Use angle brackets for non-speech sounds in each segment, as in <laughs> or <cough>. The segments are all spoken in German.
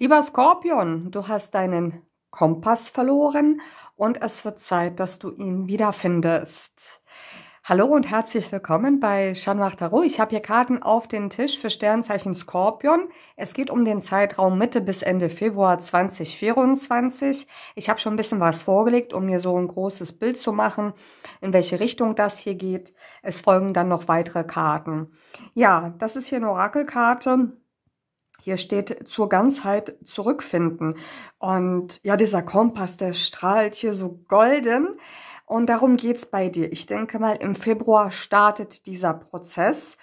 Lieber Skorpion, du hast deinen Kompass verloren und es wird Zeit, dass du ihn wiederfindest. Hallo und herzlich willkommen bei Shanwach Tarot. Ich habe hier Karten auf den Tisch für Sternzeichen Skorpion. Es geht um den Zeitraum Mitte bis Ende Februar 2024. Ich habe schon ein bisschen was vorgelegt, um mir so ein großes Bild zu machen, in welche Richtung das hier geht. Es folgen dann noch weitere Karten. Ja, das ist hier eine Orakelkarte hier steht zur Ganzheit zurückfinden. Und ja, dieser Kompass, der strahlt hier so golden. Und darum geht's bei dir. Ich denke mal, im Februar startet dieser Prozess.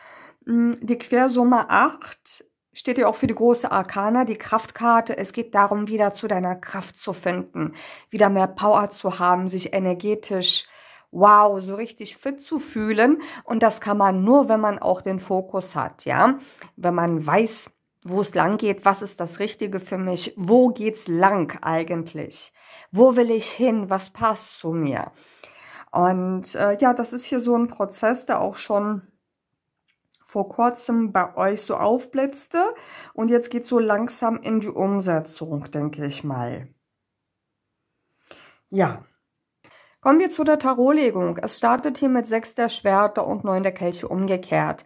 Mm, die Quersumme 8 steht ja auch für die große Arkana, die Kraftkarte. Es geht darum, wieder zu deiner Kraft zu finden, wieder mehr Power zu haben, sich energetisch wow, so richtig fit zu fühlen. Und das kann man nur, wenn man auch den Fokus hat, ja. Wenn man weiß, wo es lang geht, was ist das Richtige für mich, wo geht's lang eigentlich, wo will ich hin, was passt zu mir. Und äh, ja, das ist hier so ein Prozess, der auch schon vor kurzem bei euch so aufblitzte. Und jetzt geht so langsam in die Umsetzung, denke ich mal. Ja. Kommen wir zu der Tarotlegung. Es startet hier mit sechs der Schwerter und neun der Kelche umgekehrt.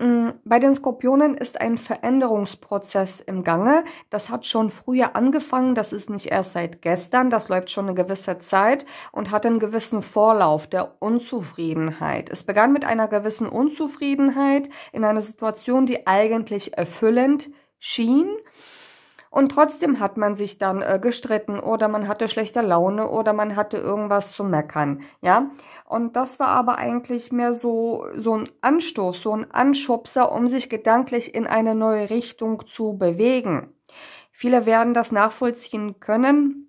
Mm, bei den Skorpionen ist ein Veränderungsprozess im Gange. Das hat schon früher angefangen. Das ist nicht erst seit gestern. Das läuft schon eine gewisse Zeit und hat einen gewissen Vorlauf der Unzufriedenheit. Es begann mit einer gewissen Unzufriedenheit in einer Situation, die eigentlich erfüllend schien. Und trotzdem hat man sich dann äh, gestritten oder man hatte schlechte Laune oder man hatte irgendwas zu meckern, ja. Und das war aber eigentlich mehr so, so ein Anstoß, so ein Anschubser, um sich gedanklich in eine neue Richtung zu bewegen. Viele werden das nachvollziehen können,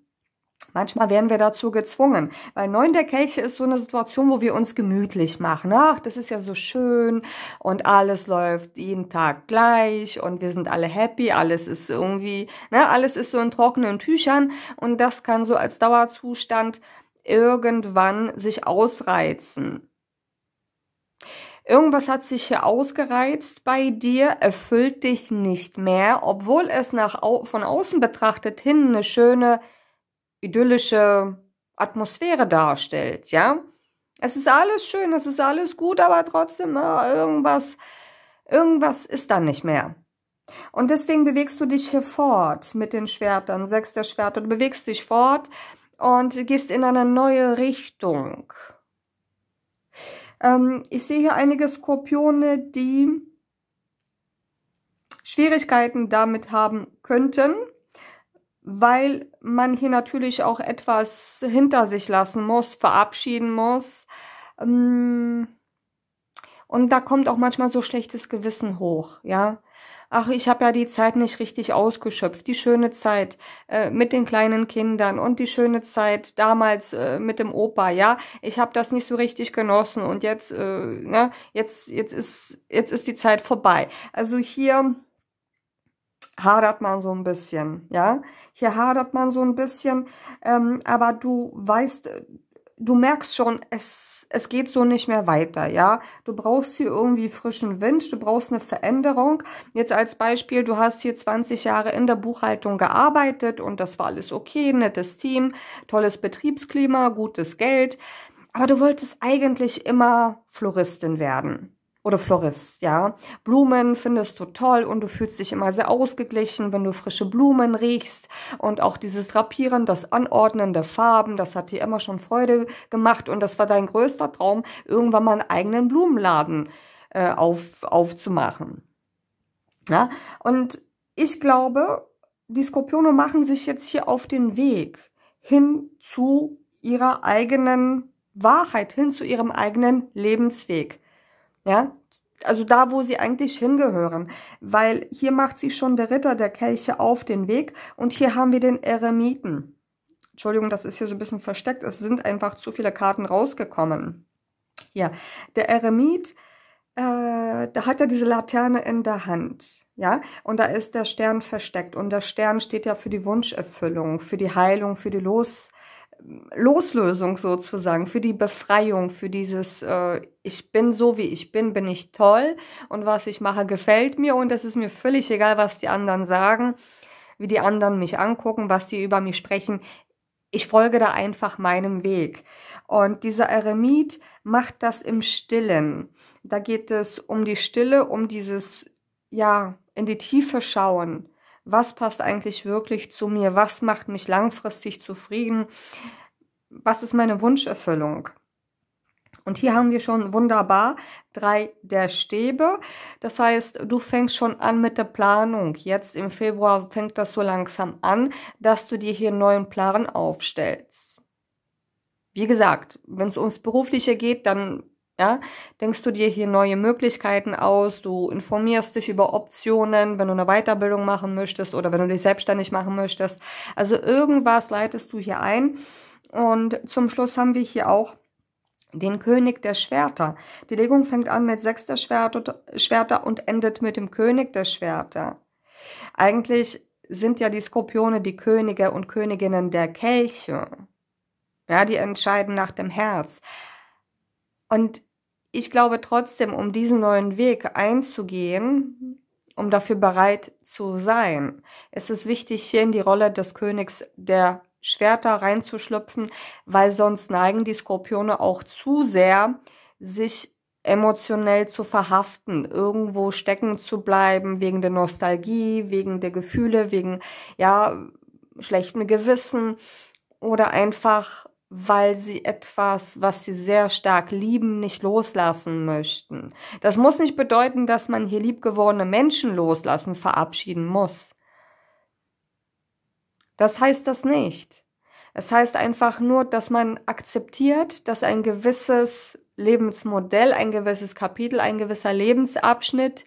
Manchmal werden wir dazu gezwungen, weil neun der Kelche ist so eine Situation, wo wir uns gemütlich machen. Ach, das ist ja so schön und alles läuft jeden Tag gleich und wir sind alle happy, alles ist irgendwie, ne, alles ist so in trockenen Tüchern und das kann so als Dauerzustand irgendwann sich ausreizen. Irgendwas hat sich hier ausgereizt bei dir, erfüllt dich nicht mehr, obwohl es nach, von außen betrachtet hin eine schöne idyllische Atmosphäre darstellt, ja. Es ist alles schön, es ist alles gut, aber trotzdem, na, ne, irgendwas, irgendwas ist dann nicht mehr. Und deswegen bewegst du dich hier fort mit den Schwertern, sechs der Schwerter. Du bewegst dich fort und gehst in eine neue Richtung. Ähm, ich sehe hier einige Skorpione, die Schwierigkeiten damit haben könnten, weil man hier natürlich auch etwas hinter sich lassen muss, verabschieden muss. Mm, und da kommt auch manchmal so schlechtes Gewissen hoch, ja. Ach, ich habe ja die Zeit nicht richtig ausgeschöpft, die schöne Zeit äh, mit den kleinen Kindern und die schöne Zeit damals äh, mit dem Opa, ja. Ich habe das nicht so richtig genossen und jetzt, äh, ne, jetzt, jetzt ist, jetzt ist die Zeit vorbei. Also hier hadert man so ein bisschen, ja. Hier hadert man so ein bisschen, ähm, aber du weißt, du merkst schon, es, es geht so nicht mehr weiter, ja. Du brauchst hier irgendwie frischen Wind, du brauchst eine Veränderung. Jetzt als Beispiel, du hast hier 20 Jahre in der Buchhaltung gearbeitet und das war alles okay, nettes Team, tolles Betriebsklima, gutes Geld. Aber du wolltest eigentlich immer Floristin werden, oder Florist, ja. Blumen findest du toll und du fühlst dich immer sehr ausgeglichen, wenn du frische Blumen riechst und auch dieses Drapieren, das Anordnen der Farben, das hat dir immer schon Freude gemacht und das war dein größter Traum, irgendwann mal einen eigenen Blumenladen äh, auf, aufzumachen. Ja, und ich glaube, die Skorpione machen sich jetzt hier auf den Weg hin zu ihrer eigenen Wahrheit, hin zu ihrem eigenen Lebensweg. Ja, also da, wo sie eigentlich hingehören. Weil hier macht sie schon der Ritter der Kelche auf den Weg und hier haben wir den Eremiten. Entschuldigung, das ist hier so ein bisschen versteckt. Es sind einfach zu viele Karten rausgekommen. Ja, der Eremit, äh, da hat er diese Laterne in der Hand. Ja, und da ist der Stern versteckt. Und der Stern steht ja für die Wunscherfüllung, für die Heilung, für die Los Loslösung sozusagen, für die Befreiung, für dieses äh, Ich bin so wie ich bin, bin ich toll und was ich mache gefällt mir und es ist mir völlig egal, was die anderen sagen, wie die anderen mich angucken, was die über mich sprechen. Ich folge da einfach meinem Weg. Und dieser Eremit macht das im Stillen. Da geht es um die Stille, um dieses, ja, in die Tiefe schauen was passt eigentlich wirklich zu mir, was macht mich langfristig zufrieden, was ist meine Wunscherfüllung. Und hier haben wir schon wunderbar drei der Stäbe. Das heißt, du fängst schon an mit der Planung. Jetzt im Februar fängt das so langsam an, dass du dir hier einen neuen Plan aufstellst. Wie gesagt, wenn es ums Berufliche geht, dann ja, denkst du dir hier neue Möglichkeiten aus, du informierst dich über Optionen, wenn du eine Weiterbildung machen möchtest oder wenn du dich selbstständig machen möchtest. Also irgendwas leitest du hier ein. Und zum Schluss haben wir hier auch den König der Schwerter. Die Legung fängt an mit sechster Schwerter und endet mit dem König der Schwerter. Eigentlich sind ja die Skorpione die Könige und Königinnen der Kelche. Ja, die entscheiden nach dem Herz. Und ich glaube trotzdem, um diesen neuen Weg einzugehen, um dafür bereit zu sein, es ist wichtig, hier in die Rolle des Königs der Schwerter reinzuschlüpfen, weil sonst neigen die Skorpione auch zu sehr, sich emotionell zu verhaften, irgendwo stecken zu bleiben, wegen der Nostalgie, wegen der Gefühle, wegen, ja, schlechtem Gewissen oder einfach weil sie etwas, was sie sehr stark lieben, nicht loslassen möchten. Das muss nicht bedeuten, dass man hier liebgewordene Menschen loslassen, verabschieden muss. Das heißt das nicht. Es heißt einfach nur, dass man akzeptiert, dass ein gewisses Lebensmodell, ein gewisses Kapitel, ein gewisser Lebensabschnitt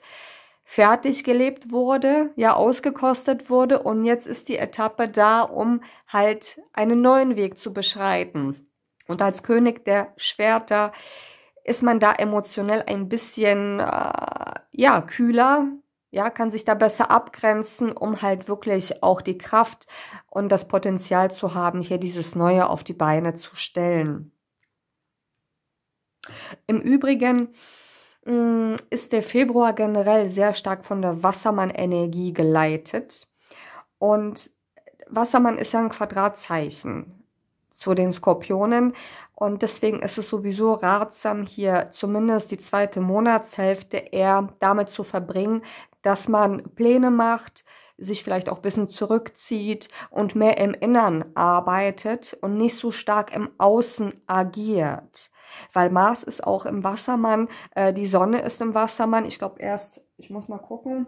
fertig gelebt wurde, ja ausgekostet wurde und jetzt ist die Etappe da, um halt einen neuen Weg zu beschreiten. Und als König der Schwerter ist man da emotionell ein bisschen äh, ja kühler, ja, kann sich da besser abgrenzen, um halt wirklich auch die Kraft und das Potenzial zu haben, hier dieses Neue auf die Beine zu stellen. Im Übrigen Mm, ist der Februar generell sehr stark von der Wassermann-Energie geleitet. Und Wassermann ist ja ein Quadratzeichen zu den Skorpionen. Und deswegen ist es sowieso ratsam, hier zumindest die zweite Monatshälfte eher damit zu verbringen, dass man Pläne macht, sich vielleicht auch ein bisschen zurückzieht und mehr im Innern arbeitet und nicht so stark im Außen agiert weil Mars ist auch im Wassermann, äh, die Sonne ist im Wassermann. Ich glaube erst, ich muss mal gucken,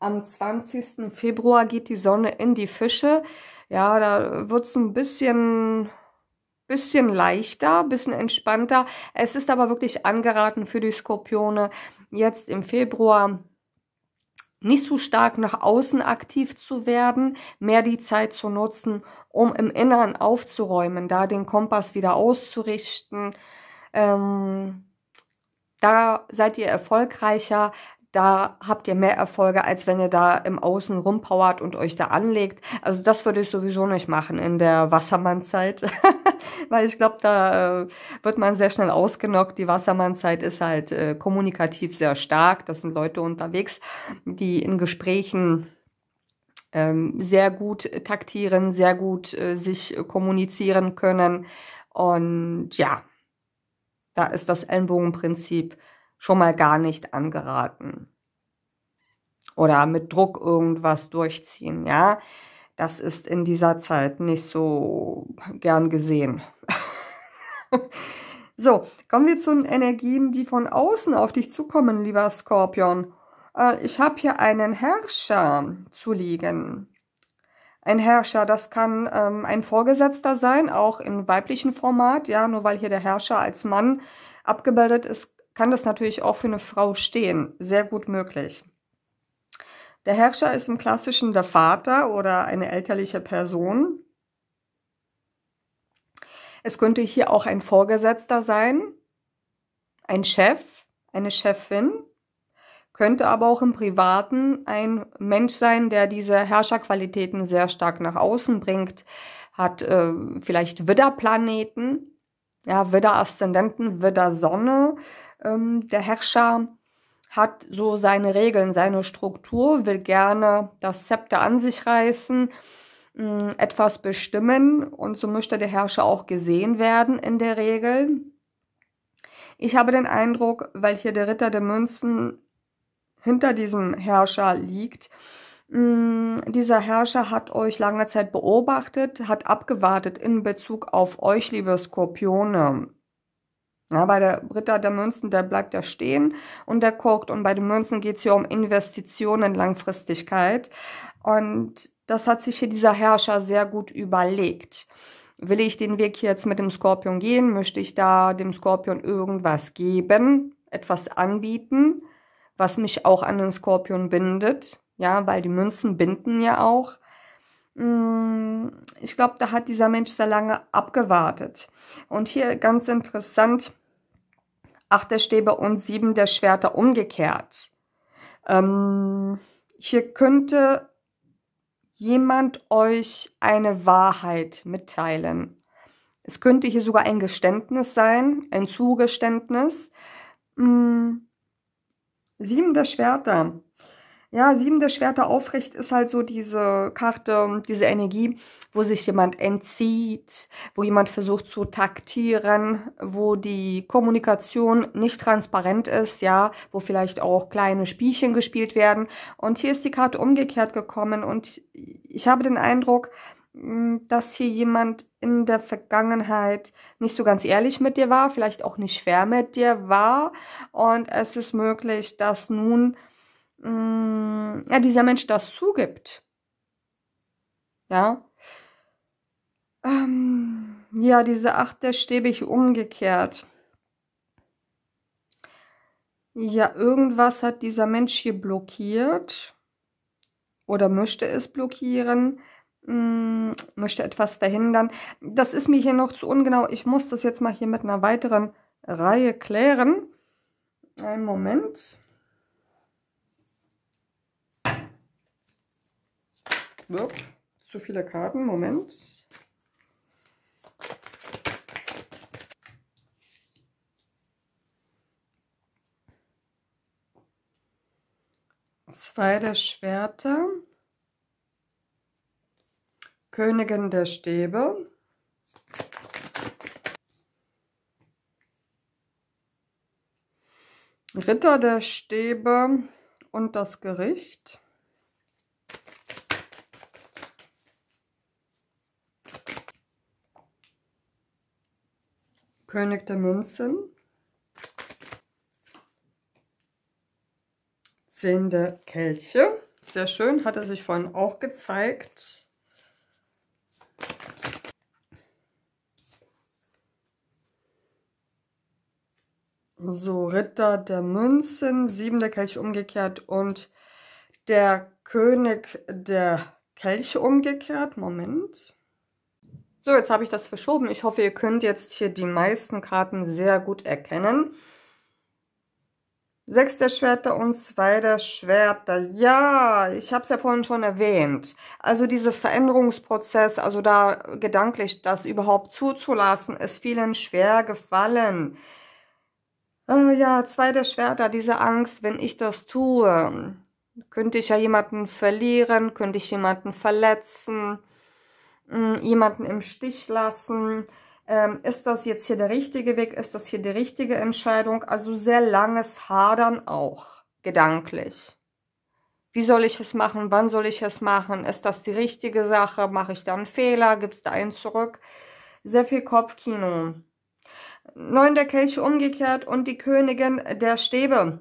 am 20. Februar geht die Sonne in die Fische. Ja, da wird es ein bisschen bisschen leichter, bisschen entspannter. Es ist aber wirklich angeraten für die Skorpione, jetzt im Februar nicht so stark nach außen aktiv zu werden, mehr die Zeit zu nutzen, um im Inneren aufzuräumen, da den Kompass wieder auszurichten. Ähm, da seid ihr erfolgreicher, da habt ihr mehr Erfolge, als wenn ihr da im Außen rumpowert und euch da anlegt. Also das würde ich sowieso nicht machen in der Wassermannzeit, <laughs> weil ich glaube, da äh, wird man sehr schnell ausgenockt. Die Wassermannzeit ist halt äh, kommunikativ sehr stark. Das sind Leute unterwegs, die in Gesprächen ähm, sehr gut taktieren, sehr gut äh, sich äh, kommunizieren können. Und ja, da ist das Ellenbogenprinzip schon mal gar nicht angeraten. Oder mit Druck irgendwas durchziehen, ja. Das ist in dieser Zeit nicht so gern gesehen. <laughs> so, kommen wir zu den Energien, die von außen auf dich zukommen, lieber Skorpion. Äh, ich habe hier einen Herrscher zu liegen. Ein Herrscher, das kann ähm, ein Vorgesetzter sein, auch im weiblichen Format. Ja, nur weil hier der Herrscher als Mann abgebildet ist, kann das natürlich auch für eine Frau stehen. Sehr gut möglich. Der Herrscher ist im klassischen der Vater oder eine elterliche Person. Es könnte hier auch ein Vorgesetzter sein, ein Chef, eine Chefin könnte aber auch im Privaten ein Mensch sein, der diese Herrscherqualitäten sehr stark nach außen bringt, hat äh, vielleicht Widderplaneten, ja, Widder-Aszendenten, Widder-Sonne. Ähm, der Herrscher hat so seine Regeln, seine Struktur, will gerne das Zepter an sich reißen, mh, mm, etwas bestimmen und so möchte der Herrscher auch gesehen werden in der Regel. Ich habe den Eindruck, weil hier der Ritter der Münzen hinter diesem Herrscher liegt. Mm, dieser Herrscher hat euch lange Zeit beobachtet, hat abgewartet in Bezug auf euch, liebe Skorpione. Ja, bei der Ritter der Münzen, der bleibt ja stehen und der guckt. Und bei den Münzen geht es hier um Investitionen, Langfristigkeit. Und das hat sich hier dieser Herrscher sehr gut überlegt. Will ich den Weg jetzt mit dem Skorpion gehen? Möchte ich da dem Skorpion irgendwas geben, etwas anbieten? was mich auch an den Skorpion bindet. Ja, weil die Münzen binden ja auch. Mm, ich glaube, da hat dieser Mensch sehr lange abgewartet. Und hier ganz interessant, acht der Stäbe und sieben der Schwerter umgekehrt. Ähm, hier könnte jemand euch eine Wahrheit mitteilen. Es könnte hier sogar ein Geständnis sein, ein Zugeständnis. Hm, Sieben der Schwerter. Ja, sieben der Schwerter aufrecht ist halt so diese Karte, diese Energie, wo sich jemand entzieht, wo jemand versucht zu taktieren, wo die Kommunikation nicht transparent ist, ja, wo vielleicht auch kleine Spielchen gespielt werden. Und hier ist die Karte umgekehrt gekommen und ich habe den Eindruck, dass hier jemand in der Vergangenheit nicht so ganz ehrlich mit dir war, vielleicht auch nicht fair mit dir war. Und es ist möglich, dass nun mh, ja, dieser Mensch das zugibt. Ja. Ähm, ja, diese Acht der Stäbe ich umgekehrt. Ja, irgendwas hat dieser Mensch hier blockiert oder möchte es blockieren hm, möchte etwas verhindern. Das ist mir hier noch zu ungenau. Ich muss das jetzt mal hier mit einer weiteren Reihe klären. Einen Moment. Upp, zu viele Karten, Moment. Zwei der Schwerter. Königin der Stäbe. Ritter der Stäbe und das Gericht. König der Münzen. Zehn der Kelche. Sehr schön, hat er sich vorhin auch gezeigt. So, Ritter der Münzen, Sieben der Kelche umgekehrt und der König der Kelche umgekehrt. Moment. So, jetzt habe ich das verschoben. Ich hoffe, ihr könnt jetzt hier die meisten Karten sehr gut erkennen. Sechs der Schwerter und zwei der Schwerter. Ja, ich habe es ja vorhin schon erwähnt. Also dieser Veränderungsprozess, also da gedanklich das überhaupt zuzulassen, ist vielen schwer gefallen oh ja, zweite Schwerter, diese Angst, wenn ich das tue, könnte ich ja jemanden verlieren, könnte ich jemanden verletzen, mm, jemanden im Stich lassen. Ähm, ist das jetzt hier der richtige Weg? Ist das hier die richtige Entscheidung? Also sehr langes Hadern auch, gedanklich. Wie soll ich es machen? Wann soll ich es machen? Ist das die richtige Sache? Mache ich da einen Fehler? Gibt es da einen zurück? Sehr viel Kopfkino neun der Kelche umgekehrt und die Königin der Stäbe.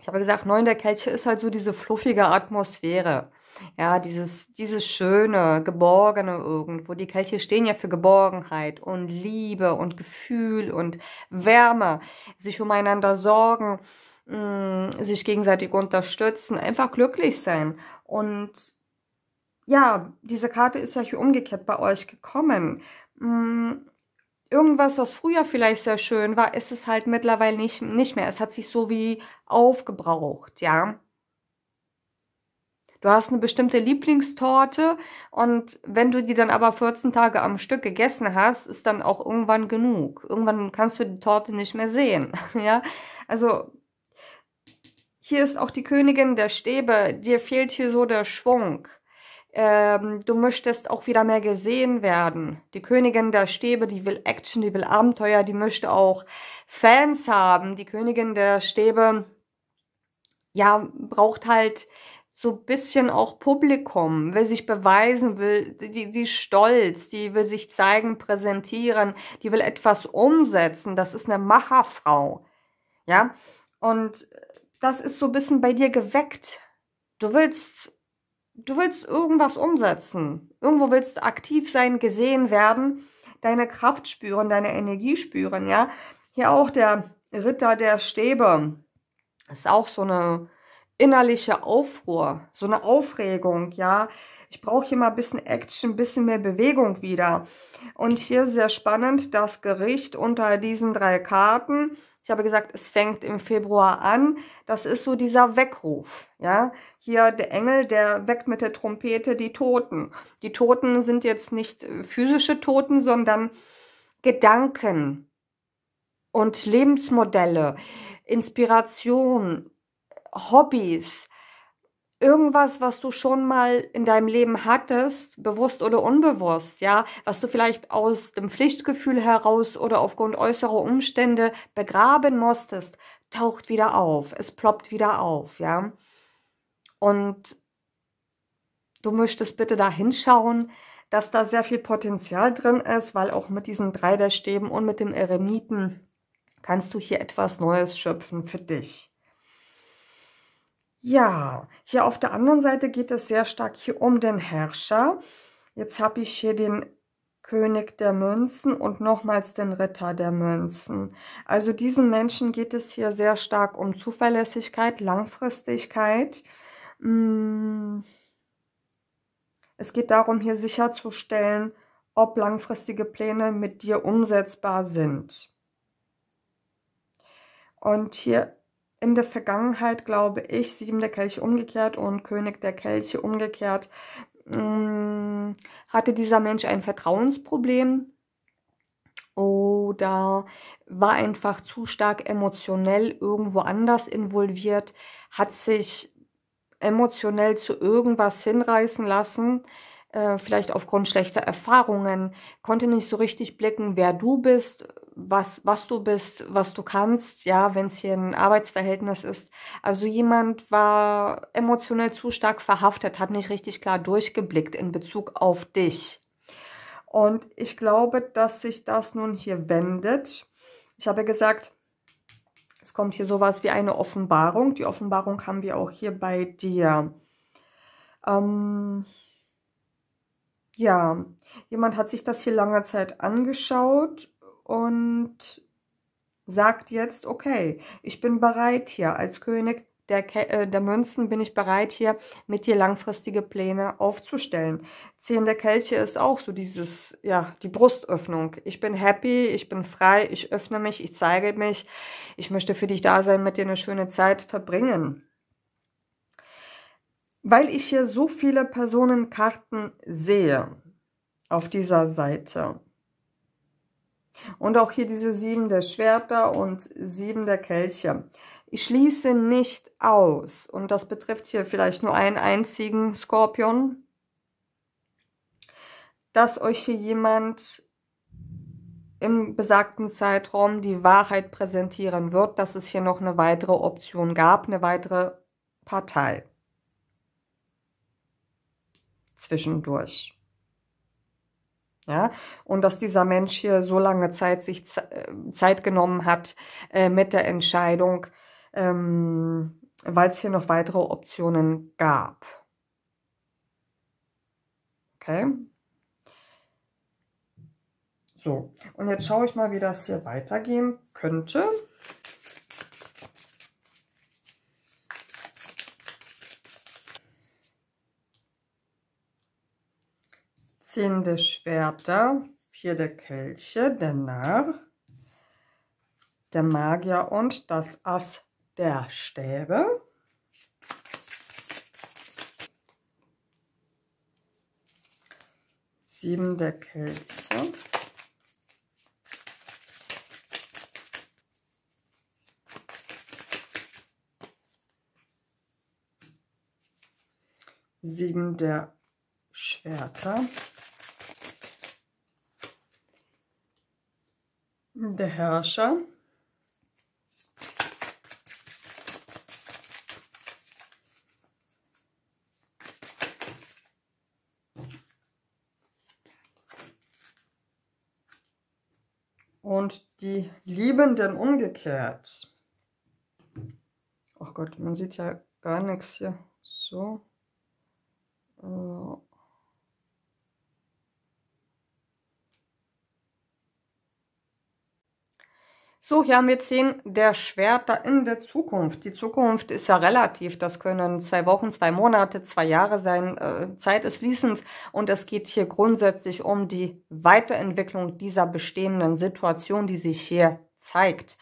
Ich habe gesagt, neun der Kelche ist halt so diese fluffige Atmosphäre. Ja, dieses, dieses schöne, geborgene irgendwo. Die Kelche stehen ja für Geborgenheit und Liebe und Gefühl und Wärme, sich umeinander sorgen, mh, mm, sich gegenseitig unterstützen, einfach glücklich sein. Und ja, diese Karte ist ja hier umgekehrt bei euch gekommen. Mh, mm, irgendwas, was früher vielleicht sehr schön war, ist es halt mittlerweile nicht, nicht mehr. Es hat sich so wie aufgebraucht, ja. Du hast eine bestimmte Lieblingstorte und wenn du die dann aber 14 Tage am Stück gegessen hast, ist dann auch irgendwann genug. Irgendwann kannst du die Torte nicht mehr sehen, <laughs> ja. Also hier ist auch die Königin der Stäbe. Dir fehlt hier so der Schwung ähm, du möchtest auch wieder mehr gesehen werden. Die Königin der Stäbe, die will Action, die will Abenteuer, die möchte auch Fans haben. Die Königin der Stäbe, ja, braucht halt so ein bisschen auch Publikum, will sich beweisen, will die, die Stolz, die will sich zeigen, präsentieren, die will etwas umsetzen. Das ist eine Macherfrau. Ja, und das ist so ein bisschen bei dir geweckt. Du willst du willst irgendwas umsetzen. Irgendwo willst du aktiv sein, gesehen werden, deine Kraft spüren, deine Energie spüren, ja. Hier auch der Ritter der Stäbe. ist auch so eine innerliche Aufruhr, so eine Aufregung, ja ich brauche hier mal ein bisschen Action, ein bisschen mehr Bewegung wieder. Und hier sehr spannend, das Gericht unter diesen drei Karten. Ich habe gesagt, es fängt im Februar an. Das ist so dieser Weckruf. Ja, hier der Engel, der weckt mit der Trompete die Toten. Die Toten sind jetzt nicht äh, physische Toten, sondern Gedanken und Lebensmodelle, Inspiration, Hobbys, irgendwas, was du schon mal in deinem Leben hattest, bewusst oder unbewusst, ja, was du vielleicht aus dem Pflichtgefühl heraus oder aufgrund äußerer Umstände begraben musstest, taucht wieder auf, es ploppt wieder auf, ja. Und du möchtest bitte da hinschauen, dass da sehr viel Potenzial drin ist, weil auch mit diesen Dreiderstäben und mit dem Eremiten kannst du hier etwas Neues schöpfen für dich. Ja, hier auf der anderen Seite geht es sehr stark hier um den Herrscher. Jetzt habe ich hier den König der Münzen und nochmals den Ritter der Münzen. Also diesen Menschen geht es hier sehr stark um Zuverlässigkeit, Langfristigkeit. Mm. Es geht darum, hier sicherzustellen, ob langfristige Pläne mit dir umsetzbar sind. Und hier in der Vergangenheit, glaube ich, Sieben der Kelche umgekehrt und König der Kelche umgekehrt, mm, hatte dieser Mensch ein Vertrauensproblem oder war einfach zu stark emotionell irgendwo anders involviert, hat sich emotionell zu irgendwas hinreißen lassen, äh, vielleicht aufgrund schlechter Erfahrungen, konnte nicht so richtig blicken, wer du bist, was, was du bist, was du kannst, ja, wenn es hier ein Arbeitsverhältnis ist. Also jemand war emotionell zu stark verhaftet, hat nicht richtig klar durchgeblickt in Bezug auf dich. Und ich glaube, dass sich das nun hier wendet. Ich habe gesagt, es kommt hier sowas wie eine Offenbarung. Die Offenbarung haben wir auch hier bei dir. Ähm, ja, jemand hat sich das hier lange Zeit angeschaut und sagt jetzt, okay, ich bin bereit hier als König der, äh, der Münzen bin ich bereit hier mit dir langfristige Pläne aufzustellen. Zehn der Kelche ist auch so dieses, ja, die Brustöffnung. Ich bin happy, ich bin frei, ich öffne mich, ich zeige mich, ich möchte für dich da sein, mit dir eine schöne Zeit verbringen. Weil ich hier so viele Personenkarten sehe auf dieser Seite. Und auch hier diese sieben der Schwerter und sieben der Kelche. Ich schließe nicht aus, und das betrifft hier vielleicht nur einen einzigen Skorpion, dass euch hier jemand im besagten Zeitraum die Wahrheit präsentieren wird, dass es hier noch eine weitere Option gab, eine weitere Partei zwischendurch. Ja, und dass dieser Mensch hier so lange Zeit sich äh, Zeit genommen hat äh, mit der Entscheidung, ähm, weil es hier noch weitere Optionen gab. Okay. So, und jetzt schaue ich mal, wie das hier weitergehen könnte. Zehn der Schwerter, vier der Kelche, der Narr, der Magier und das Ass der Stäbe. Sieben der Kelche. Sieben der Schwerter. der Herrscher. Und die Liebenden umgekehrt. Ach Gott, man sieht ja gar nichts hier. So. Äh, So, hier haben wir zehn der Schwerter in der Zukunft. Die Zukunft ist ja relativ. Das können zwei Wochen, zwei Monate, zwei Jahre sein. Äh, Zeit ist fließend und es geht hier grundsätzlich um die Weiterentwicklung dieser bestehenden Situation, die sich hier zeigt.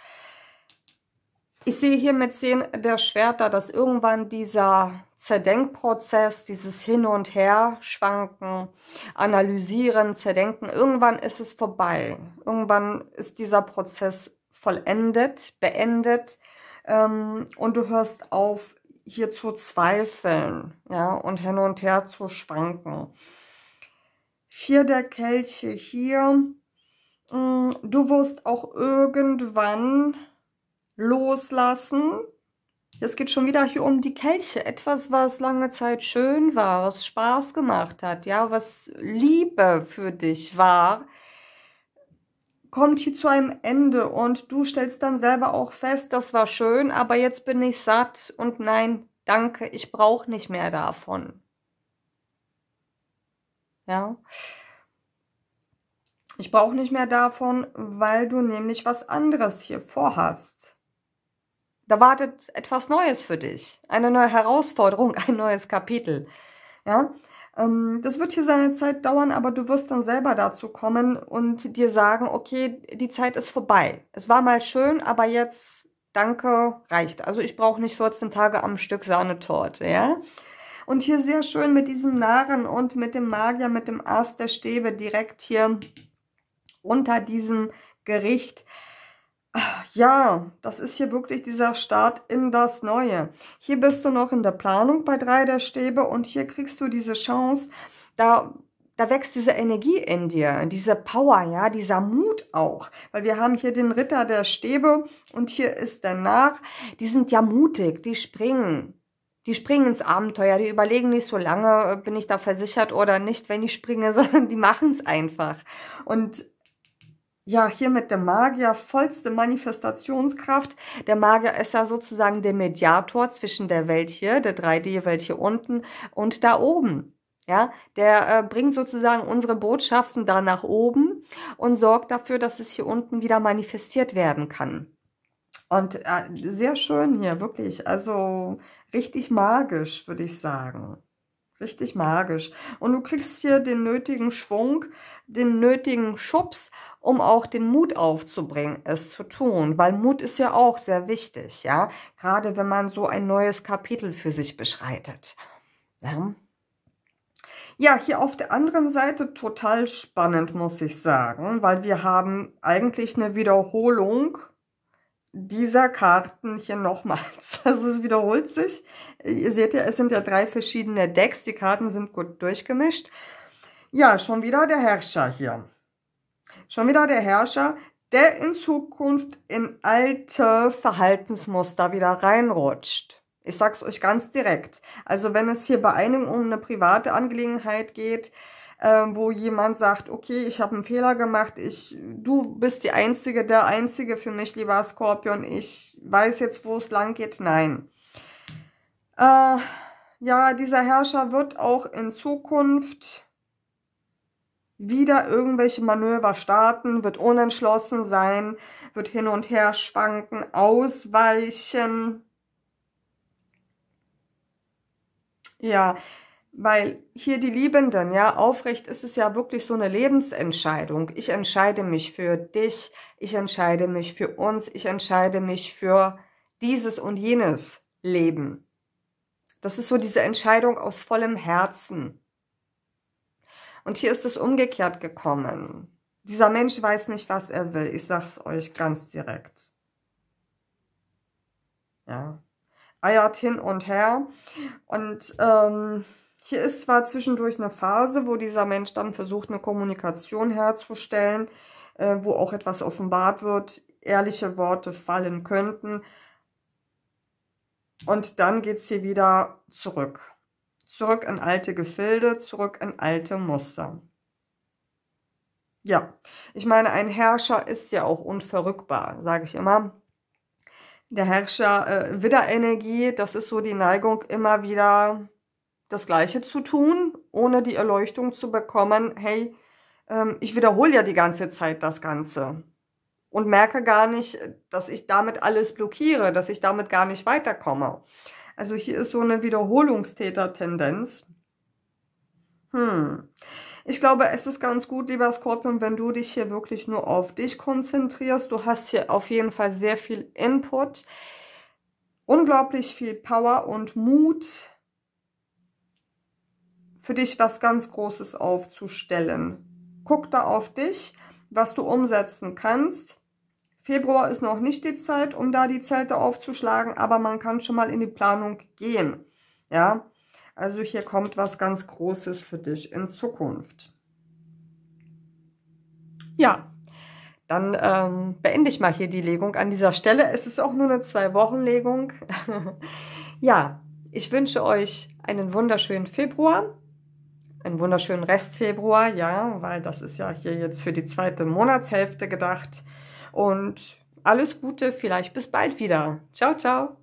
Ich sehe hier mit zehn der Schwerter, dass irgendwann dieser Zerdenkprozess, dieses Hin und Her schwanken, analysieren, zerdenken, irgendwann ist es vorbei. Irgendwann ist dieser Prozess vollendet, beendet ähm, und du hörst auf, hier zu zweifeln ja, und hin und her zu schwanken. Vier der Kelche hier. Mm, du wirst auch irgendwann loslassen. Es geht schon wieder hier um die Kelche. Etwas, was lange Zeit schön war, was Spaß gemacht hat, ja, was Liebe für dich war, kommt hier zu einem Ende und du stellst dann selber auch fest, das war schön, aber jetzt bin ich satt und nein, danke, ich brauche nicht mehr davon. Ja. Ich brauche nicht mehr davon, weil du nämlich was anderes hier vorhast. Da wartet etwas Neues für dich, eine neue Herausforderung, <laughs> ein neues Kapitel. Ja, ähm, das wird hier seine Zeit dauern, aber du wirst dann selber dazu kommen und dir sagen, okay, die Zeit ist vorbei. Es war mal schön, aber jetzt, danke, reicht. Also ich brauche nicht 14 Tage am Stück Sahnetorte, ja? Und hier sehr schön mit diesem Narren und mit dem Magier, mit dem Ast der Stäbe direkt hier unter diesem Gericht ja, das ist hier wirklich dieser Start in das Neue. Hier bist du noch in der Planung bei drei der Stäbe und hier kriegst du diese Chance, da, da wächst diese Energie in dir, diese Power, ja, dieser Mut auch. Weil wir haben hier den Ritter der Stäbe und hier ist danach, die sind ja mutig, die springen. Die springen ins Abenteuer, die überlegen nicht so lange, äh, bin ich da versichert oder nicht, wenn ich springe, <laughs> sondern die machen es einfach. Und ja, hier mit dem Magier vollste Manifestationskraft. Der Magier ist ja sozusagen der Mediator zwischen der Welt hier, der 3D-Welt hier unten und da oben. Ja, der äh, bringt sozusagen unsere Botschaften da nach oben und sorgt dafür, dass es hier unten wieder manifestiert werden kann. Und äh, sehr schön hier, wirklich. Also richtig magisch, würde ich sagen. Richtig magisch. Und du kriegst hier den nötigen Schwung, den nötigen Schubs um auch den Mut aufzubringen, es zu tun. Weil Mut ist ja auch sehr wichtig, ja. Gerade wenn man so ein neues Kapitel für sich beschreitet. Ja. Ja, hier auf der anderen Seite total spannend, muss ich sagen, weil wir haben eigentlich eine Wiederholung dieser Karten hier nochmals. <laughs> Also es wiederholt sich. Ihr seht ja, es sind ja drei verschiedene Decks. Die Karten sind gut durchgemischt. Ja, schon wieder der Herrscher hier. Schon wieder der Herrscher, der in Zukunft in alte Verhaltensmuster wieder reinrutscht. Ich sag's euch ganz direkt. Also wenn es hier bei einem um eine private Angelegenheit geht, äh, wo jemand sagt, okay, ich habe einen Fehler gemacht, ich, du bist die Einzige, der Einzige für mich, lieber Skorpion, ich weiß jetzt, wo es lang geht. Nein. Äh, ja, dieser Herrscher wird auch in Zukunft wieder irgendwelche Manöver starten, wird unentschlossen sein, wird hin und her schwanken, ausweichen. Ja, weil hier die Liebenden, ja, aufrecht ist es ja wirklich so eine Lebensentscheidung. Ich entscheide mich für dich, ich entscheide mich für uns, ich entscheide mich für dieses und jenes Leben. Das ist so diese Entscheidung aus vollem Herzen. Und hier ist es umgekehrt gekommen. Dieser Mensch weiß nicht, was er will. Ich sag's euch ganz direkt. Ja. Eiert hin und her. Und ähm, hier ist zwar zwischendurch eine Phase, wo dieser Mensch dann versucht, eine Kommunikation herzustellen, äh, wo auch etwas offenbart wird, ehrliche Worte fallen könnten. Und dann geht's hier wieder zurück zurück in alte Gefilde, zurück in alte Muster. Ja, ich meine, ein Herrscher ist ja auch unverrückbar, sage ich immer. Der Herrscher äh, Widderenergie, das ist so die Neigung, immer wieder das Gleiche zu tun, ohne die Erleuchtung zu bekommen, hey, ähm, ich wiederhole ja die ganze Zeit das Ganze und merke gar nicht, dass ich damit alles blockiere, dass ich damit gar nicht weiterkomme. Also hier ist so eine Wiederholungstäter-Tendenz. Hm. Ich glaube, es ist ganz gut, lieber Skorpion, wenn du dich hier wirklich nur auf dich konzentrierst. Du hast hier auf jeden Fall sehr viel Input, unglaublich viel Power und Mut, für dich was ganz Großes aufzustellen. Guck da auf dich, was du umsetzen kannst. Februar ist noch nicht die Zeit, um da die Zelte aufzuschlagen, aber man kann schon mal in die Planung gehen. Ja, also hier kommt was ganz Großes für dich in Zukunft. Ja, dann ähm, beende ich mal hier die Legung an dieser Stelle. Es ist auch nur eine Zwei-Wochen-Legung. <laughs> ja, ich wünsche euch einen wunderschönen Februar, einen wunderschönen Restfebruar, ja, weil das ist ja hier jetzt für die zweite Monatshälfte gedacht und alles Gute, vielleicht bis bald wieder. Ciao, ciao.